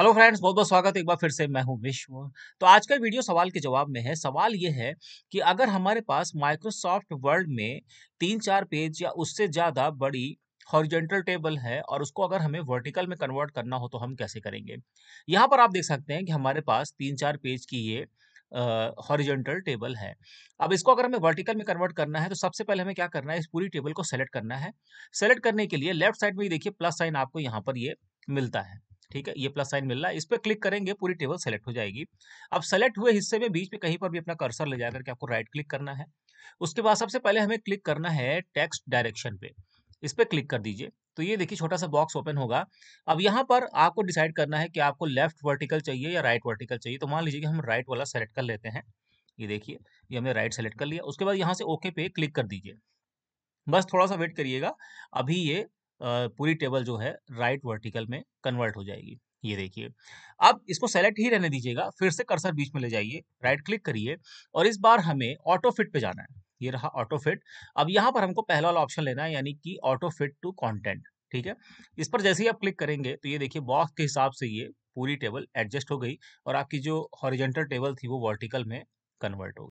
hello friends बहुत बहुत स्वागत है एक बार फिर से मैं हूं विश्व तो आज का वीडियो सवाल के जवाब में है सवाल ये है कि अगर हमारे पास माइक्रोसॉफ्ट वर्ड में तीन चार पेज या उससे ज़्यादा बड़ी हॉरिजेंटल टेबल है और उसको अगर हमें वर्टिकल में कन्वर्ट करना हो तो हम कैसे करेंगे यहाँ पर आप देख सकते हैं कि हमारे पास तीन चार पेज की ये हॉरिजेंटल टेबल है अब इसको अगर हमें वर्टिकल में कन्वर्ट करना है तो सबसे पहले हमें क्या करना है इस पूरी टेबल को सेलेक्ट करना है सेलेक्ट करने के लिए लेफ्ट साइड में देखिए प्लस साइन आपको यहाँ पर ये मिलता है ठीक है ये प्लस साइन मिल रहा है इस पर क्लिक करेंगे पूरी टेबल सेलेक्ट हो जाएगी अब सेलेक्ट हुए हिस्से में बीच में कहीं पर भी अपना कर्सर ले जाकर के आपको राइट क्लिक करना है उसके बाद सबसे पहले हमें क्लिक करना है टेक्स्ट डायरेक्शन पे इस पर क्लिक कर दीजिए तो ये देखिए छोटा सा बॉक्स ओपन होगा अब यहाँ पर आपको डिसाइड करना है कि आपको लेफ्ट वर्टिकल चाहिए या राइट वर्टिकल चाहिए तो मान लीजिए कि हम राइट वाला सेलेक्ट कर लेते हैं ये देखिए ये हमने राइट सेलेक्ट कर लिया उसके बाद यहाँ से ओके पे क्लिक कर दीजिए बस थोड़ा सा वेट करिएगा अभी ये पूरी टेबल जो है राइट वर्टिकल में कन्वर्ट हो जाएगी ये देखिए अब इसको सेलेक्ट ही रहने दीजिएगा फिर से कर्सर बीच में ले जाइए राइट क्लिक करिए और इस बार हमें ऑटो फिट पे जाना है ये रहा ऑटो फिट अब यहाँ पर हमको पहला वाला ऑप्शन लेना है यानी कि ऑटो फिट टू कॉन्टेंट ठीक है इस पर जैसे ही आप क्लिक करेंगे तो ये देखिए बॉक्स के हिसाब से ये पूरी टेबल एडजस्ट हो गई और आपकी जो हॉरिजेंटल टेबल थी वो वर्टिकल में कन्वर्ट हो